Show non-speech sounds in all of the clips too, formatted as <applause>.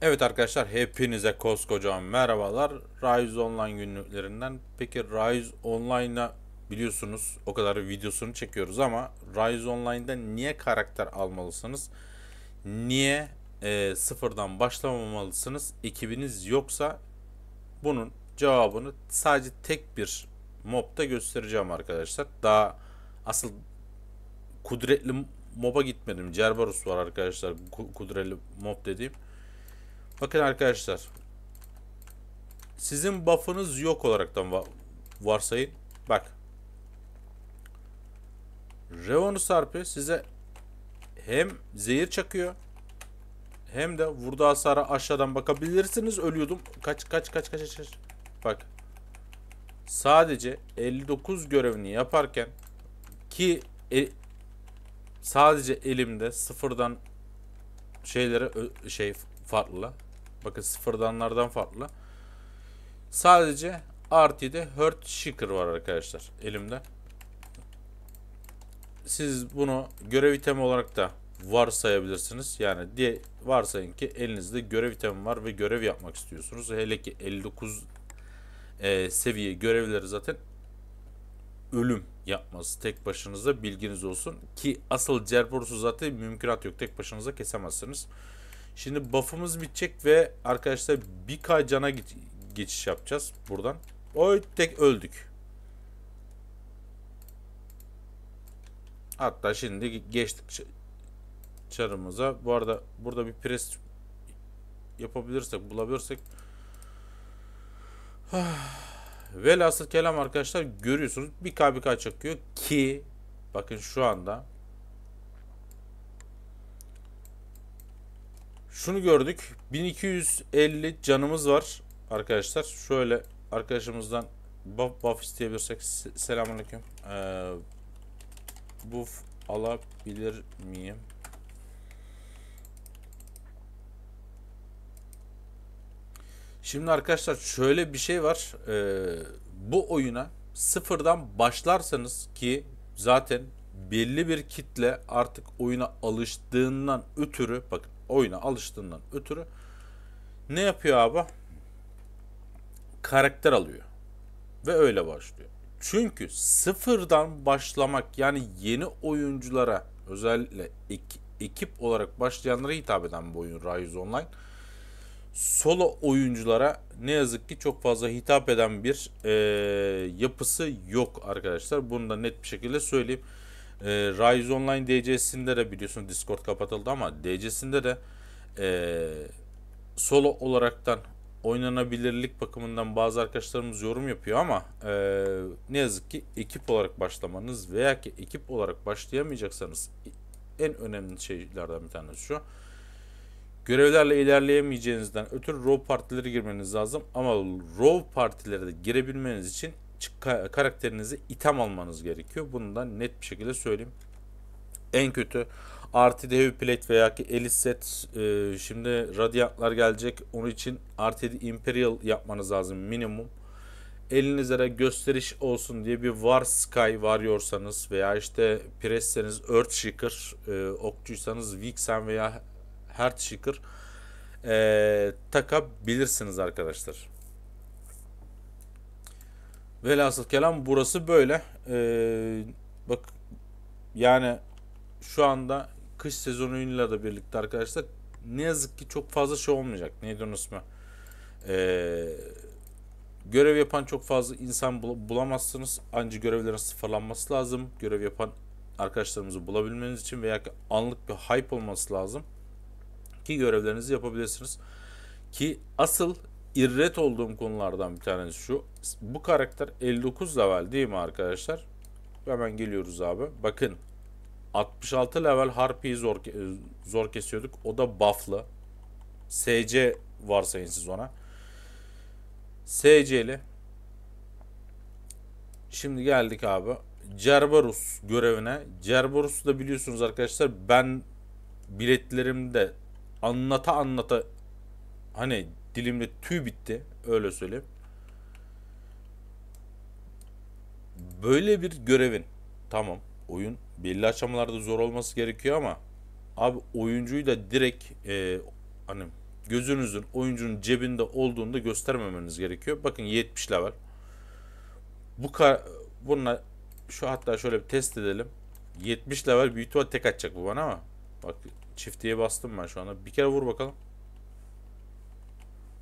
Evet arkadaşlar hepinize koskocaman merhabalar. Rise Online günlüklerinden. Peki Rise Online'a biliyorsunuz o kadar videosunu çekiyoruz ama Rise Online'da niye karakter almalısınız? Niye e, sıfırdan başlamamalısınız? Ekibiniz yoksa bunun cevabını sadece tek bir mobda göstereceğim arkadaşlar. Daha asıl kudretli moba gitmedim. Cerberus var arkadaşlar kudretli mob dediğim. Bakın arkadaşlar. Sizin buff'ınız yok olaraktan varsayın. Bak. Revonu Sarp'ı size hem zehir çakıyor hem de vurdu hasara aşağıdan bakabilirsiniz. Ölüyordum. Kaç kaç kaç kaç kaç. Bak. Sadece 59 görevini yaparken ki el, sadece elimde sıfırdan şeylere şey farklı Bakın sıfırdanlardan farklı. Sadece RT'de Hurt Shaker var arkadaşlar elimde. Siz bunu görev itemi olarak da varsayabilirsiniz. Yani diye varsayın ki elinizde görev itemi var ve görev yapmak istiyorsunuz. Hele ki 59 e, seviye görevleri zaten ölüm yapması tek başınıza bilginiz olsun ki asıl cerborusu zaten mümkünat yok tek başınıza kesemezsiniz. Şimdi buff'ımız bitecek ve arkadaşlar bir k cana geçiş yapacağız buradan. Oy tek öldük. Hatta şimdi geçtik çarımıza. Bu arada burada bir pres yapabilirsek, bulabilirsek. <sighs> Velhasıl kelam arkadaşlar görüyorsunuz. Bir KBK çakıyor ki bakın şu anda Şunu gördük. 1250 canımız var arkadaşlar. Şöyle arkadaşımızdan buff, buff isteyebilirsek selamünaleyküm. Ee, buff alabilir miyim? Şimdi arkadaşlar şöyle bir şey var. Ee, bu oyuna sıfırdan başlarsanız ki zaten belli bir kitle artık oyuna alıştığından ötürü bakın oyuna alıştığından ötürü ne yapıyor abi? Karakter alıyor. Ve öyle başlıyor. Çünkü sıfırdan başlamak yani yeni oyunculara özellikle ek, ekip olarak başlayanlara hitap eden bu oyun Rise Online solo oyunculara ne yazık ki çok fazla hitap eden bir e, yapısı yok arkadaşlar. Bunu da net bir şekilde söyleyeyim. E, Rise Online DC'sinde de biliyorsun Discord kapatıldı ama DC'sinde de e, solo olaraktan oynanabilirlik bakımından bazı arkadaşlarımız yorum yapıyor ama e, ne yazık ki ekip olarak başlamanız veya ki ekip olarak başlayamayacaksanız en önemli şeylerden bir tanesi şu. Görevlerle ilerleyemeyeceğinizden ötürü row partileri girmeniz lazım ama row partilere de girebilmeniz için karakterinizi item almanız gerekiyor. Bunu da net bir şekilde söyleyeyim. En kötü RTD Heavy Plate veya ki Eliset. e, şimdi radyantlar gelecek. Onun için RTD Imperial yapmanız lazım minimum. Elinizde gösteriş olsun diye bir War Sky varıyorsanız veya işte Press'seniz Earthshaker, e, Okçuysanız Vixen veya Heartshaker e, takabilirsiniz arkadaşlar. Velhasıl kelam burası böyle. Ee, bak yani şu anda kış sezonuyla da birlikte arkadaşlar ne yazık ki çok fazla şey olmayacak. Neydi onun ismi? Ee, görev yapan çok fazla insan bulamazsınız. Ancak görevlerin sıfırlanması lazım. Görev yapan arkadaşlarımızı bulabilmeniz için veya anlık bir hype olması lazım. Ki görevlerinizi yapabilirsiniz. Ki asıl irret olduğum konulardan bir tanesi şu. Bu karakter 59 level değil mi arkadaşlar? Hemen geliyoruz abi. Bakın 66 level Harpy'yi zor, zor kesiyorduk. O da buff'lı. SC varsayın siz ona. SC'li. Şimdi geldik abi. Cerberus görevine. Cerberus'u da biliyorsunuz arkadaşlar ben biletlerimde anlata anlata hani dilimde tüy bitti. Öyle söyleyeyim. Böyle bir görevin tamam oyun belli aşamalarda zor olması gerekiyor ama abi oyuncuyu da direkt e, hani gözünüzün oyuncunun cebinde olduğunu da göstermemeniz gerekiyor. Bakın 70 level. Bu kar bununla şu hatta şöyle bir test edelim. 70 level büyük tek atacak bu bana ama. Bak çiftliğe bastım ben şu anda. Bir kere vur bakalım.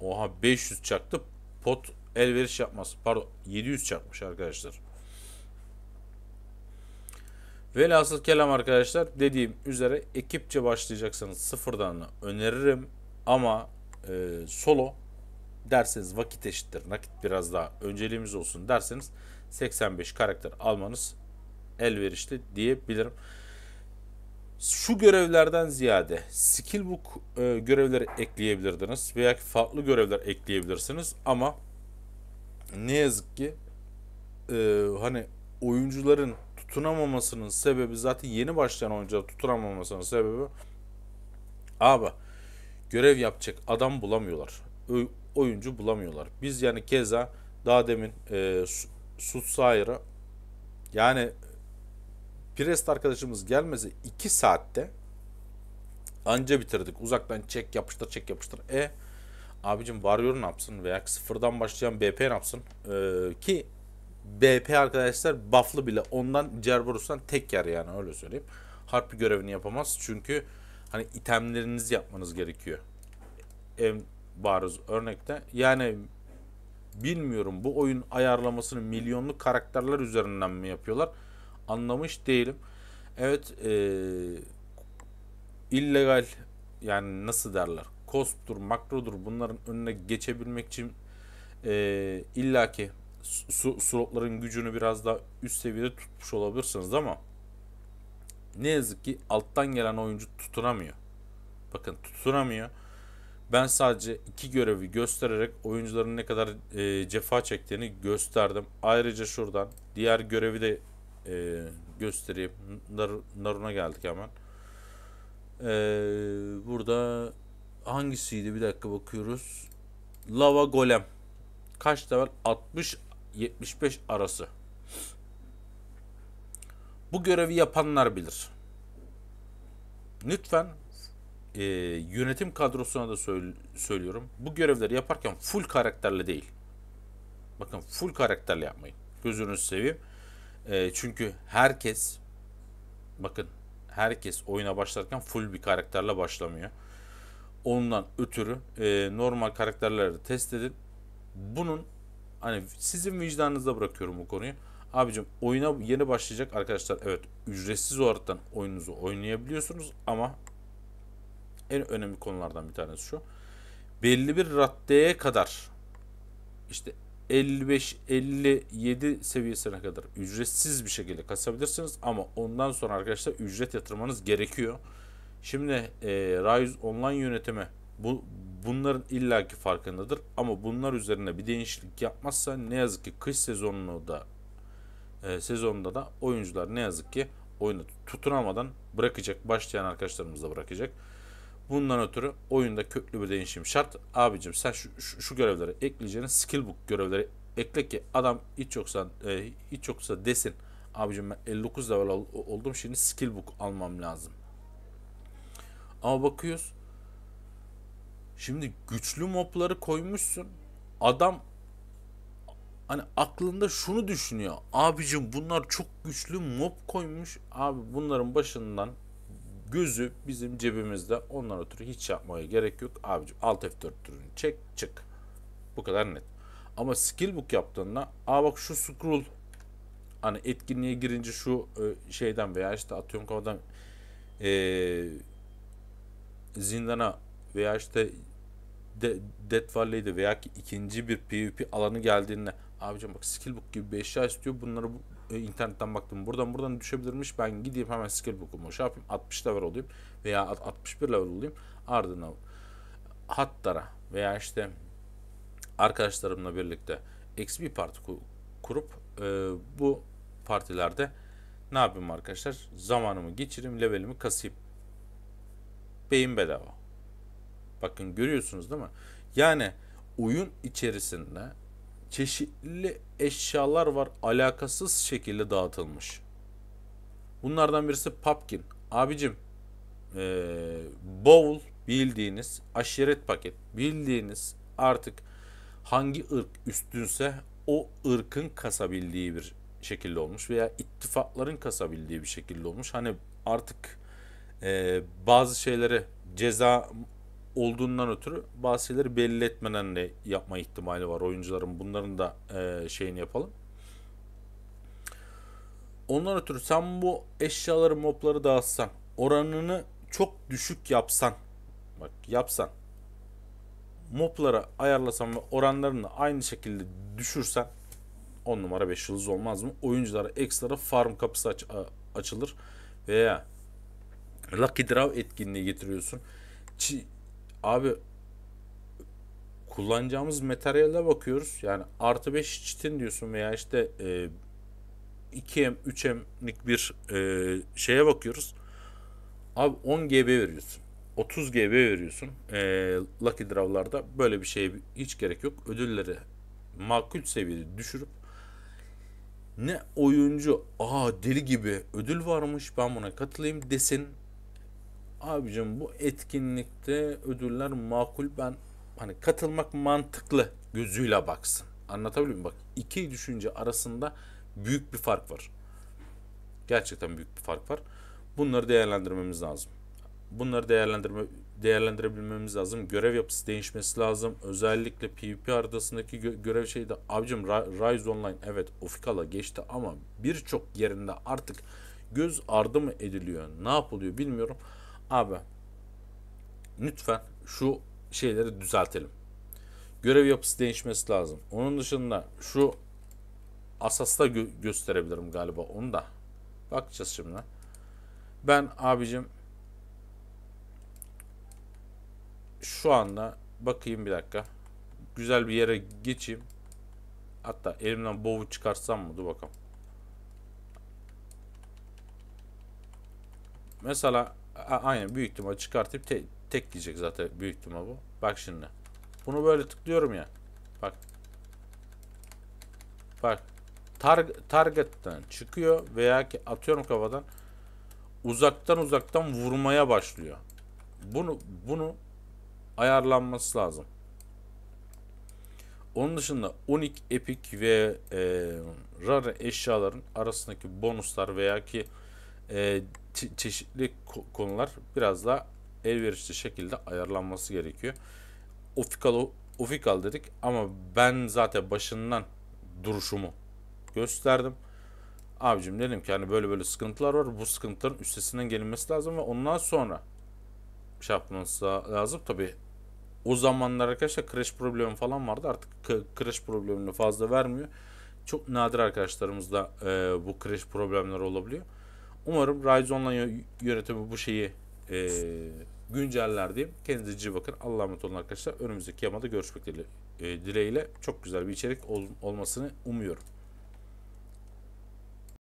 Oha 500 çaktı. Pot elveriş yapmaz. Pardon 700 çakmış arkadaşlar. Velhasıl kelam arkadaşlar dediğim üzere ekipçe başlayacaksanız sıfırdan öneririm. Ama e, solo derseniz vakit eşittir. Nakit biraz daha önceliğimiz olsun derseniz 85 karakter almanız elverişli diyebilirim şu görevlerden ziyade skillbook e, görevleri ekleyebilirdiniz veya farklı görevler ekleyebilirsiniz ama ne yazık ki e, hani oyuncuların tutunamamasının sebebi zaten yeni başlayan oyuncular tutunamamasının sebebi abi görev yapacak adam bulamıyorlar. Ö, oyuncu bulamıyorlar. Biz yani keza daha demin e, Sutsayır'a yani Pirest arkadaşımız gelmese 2 saatte anca bitirdik. Uzaktan çek yapıştır çek yapıştır. E abicim Warrior ne yapsın veya sıfırdan başlayan BP ne yapsın? Ee, ki BP arkadaşlar buff'lı bile ondan Cerberus'tan tek yer yani öyle söyleyeyim. Harp görevini yapamaz çünkü hani itemlerinizi yapmanız gerekiyor. En bariz örnekte yani bilmiyorum bu oyun ayarlamasını milyonlu karakterler üzerinden mi yapıyorlar? anlamış değilim. Evet e, illegal yani nasıl derler kosptur makrodur bunların önüne geçebilmek için e, illaki su, slotların gücünü biraz daha üst seviyede tutmuş olabilirsiniz ama ne yazık ki alttan gelen oyuncu tutunamıyor. Bakın tutunamıyor. Ben sadece iki görevi göstererek oyuncuların ne kadar e, cefa çektiğini gösterdim. Ayrıca şuradan diğer görevi de e, göstereyim. Nar, Narun'a geldik hemen. E, burada hangisiydi bir dakika bakıyoruz. Lava Golem. Kaç level? 60-75 arası. Bu görevi yapanlar bilir. Lütfen e, yönetim kadrosuna da söyl- söylüyorum. Bu görevleri yaparken full karakterle değil. Bakın full karakterle yapmayın. Gözünüzü seveyim. E, çünkü herkes bakın herkes oyuna başlarken full bir karakterle başlamıyor. Ondan ötürü e, normal karakterleri test edin. Bunun hani sizin vicdanınızda bırakıyorum bu konuyu. Abicim oyuna yeni başlayacak arkadaşlar evet ücretsiz olaraktan oyununuzu oynayabiliyorsunuz ama en önemli konulardan bir tanesi şu. Belli bir raddeye kadar işte 55-57 seviyesine kadar ücretsiz bir şekilde kasabilirsiniz ama ondan sonra arkadaşlar ücret yatırmanız gerekiyor. Şimdi e, Raiz online yönetimi bu bunların illaki farkındadır ama bunlar üzerine bir değişiklik yapmazsa ne yazık ki kış sezonunu da e, sezonda da oyuncular ne yazık ki oyunu tutunamadan bırakacak başlayan arkadaşlarımız da bırakacak. Bundan ötürü oyunda köklü bir değişim şart. Abicim sen şu, şu, şu görevleri ekleyeceğine skill görevleri ekle ki adam hiç yoksa e, hiç yoksa desin. Abicim ben 59 level ol, oldum şimdi Skillbook almam lazım. Ama bakıyoruz. Şimdi güçlü mobları koymuşsun. Adam hani aklında şunu düşünüyor. Abicim bunlar çok güçlü mob koymuş. Abi bunların başından gözü bizim cebimizde. onlar oturuyor, hiç yapmaya gerek yok. Abicim alt F4 türünü çek çık. Bu kadar net. Ama skill book yaptığında aa bak şu scroll hani etkinliğe girince şu e, şeyden veya işte atıyorum kafadan ee, zindana veya işte de, Death Valley'de veya ki ikinci bir PvP alanı geldiğinde Abicim bak skillbook gibi bir eşya istiyor. Bunları bu, e, internetten baktım. Buradan buradan düşebilirmiş. Ben gideyim hemen skillbook'umu şey yapayım. 60 level olayım veya 61 level olayım. Ardından hattara veya işte arkadaşlarımla birlikte XP parti kurup e, bu partilerde ne yapayım arkadaşlar? Zamanımı geçireyim, levelimi kasayım. Beyin bedava. Bakın görüyorsunuz değil mi? Yani oyun içerisinde çeşitli eşyalar var alakasız şekilde dağıtılmış. Bunlardan birisi Papkin. Abicim e, bowl bildiğiniz aşiret paket bildiğiniz artık hangi ırk üstünse o ırkın kasabildiği bir şekilde olmuş veya ittifakların kasabildiği bir şekilde olmuş. Hani artık e, bazı şeylere ceza olduğundan ötürü bazı şeyleri belli etmeden de yapma ihtimali var oyuncuların. Bunların da e, şeyini yapalım. Ondan ötürü sen bu eşyaları mobları dağıtsan oranını çok düşük yapsan bak yapsan mobları ayarlasan ve oranlarını aynı şekilde düşürsen 10 numara 5 yıldız olmaz mı? Oyunculara ekstra farm kapısı aç açılır veya Lucky Draw etkinliği getiriyorsun. Ç Abi kullanacağımız materyale bakıyoruz. Yani artı 5 çitin diyorsun veya işte e, 2M 3M'lik bir e, şeye bakıyoruz. Abi 10 GB veriyorsun. 30 GB veriyorsun. E, Lucky Draw'larda böyle bir şeye hiç gerek yok. Ödülleri makul seviyede düşürüp ne oyuncu aa deli gibi ödül varmış ben buna katılayım desin abicim bu etkinlikte ödüller makul ben hani katılmak mantıklı gözüyle baksın. Anlatabiliyor muyum? Bak iki düşünce arasında büyük bir fark var. Gerçekten büyük bir fark var. Bunları değerlendirmemiz lazım. Bunları değerlendirme değerlendirebilmemiz lazım. Görev yapısı değişmesi lazım. Özellikle PvP haritasındaki gö- görev şeyi de abicim Rise Online evet Ofikala geçti ama birçok yerinde artık göz ardı mı ediliyor? Ne yapılıyor bilmiyorum. Abi lütfen şu şeyleri düzeltelim. Görev yapısı değişmesi lazım. Onun dışında şu Asas'ta gö gösterebilirim galiba onu da. Bakacağız şimdi. Ben abicim şu anda bakayım bir dakika. Güzel bir yere geçeyim. Hatta elimden bovu çıkarsam mı? Dur bakalım. Mesela aynen büyük ihtimal çıkartıp te tek diyecek zaten büyük ihtimal bu. Bak şimdi. Bunu böyle tıklıyorum ya. Bak. Bak. Tar target'ten çıkıyor veya ki atıyorum kafadan uzaktan uzaktan vurmaya başlıyor. Bunu bunu ayarlanması lazım. Onun dışında Unique, Epic ve e, Rare eşyaların arasındaki bonuslar veya ki e, çeşitli konular biraz daha elverişli şekilde ayarlanması gerekiyor. Ofikal ofikal dedik ama ben zaten başından duruşumu gösterdim. Abicim dedim ki hani böyle böyle sıkıntılar var. Bu sıkıntıların üstesinden gelinmesi lazım ve ondan sonra şey yapmanız lazım. Tabi o zamanlar arkadaşlar crash problemi falan vardı. Artık crash problemini fazla vermiyor. Çok nadir arkadaşlarımızda e, bu crash problemler olabiliyor. Umarım Ryzen'la yönetimi bu şeyi e, günceller diyeyim. Kendinize iyi bakın. Allah'a emanet olun arkadaşlar. Önümüzdeki yamada görüşmek e, dileğiyle. Çok güzel bir içerik ol, olmasını umuyorum.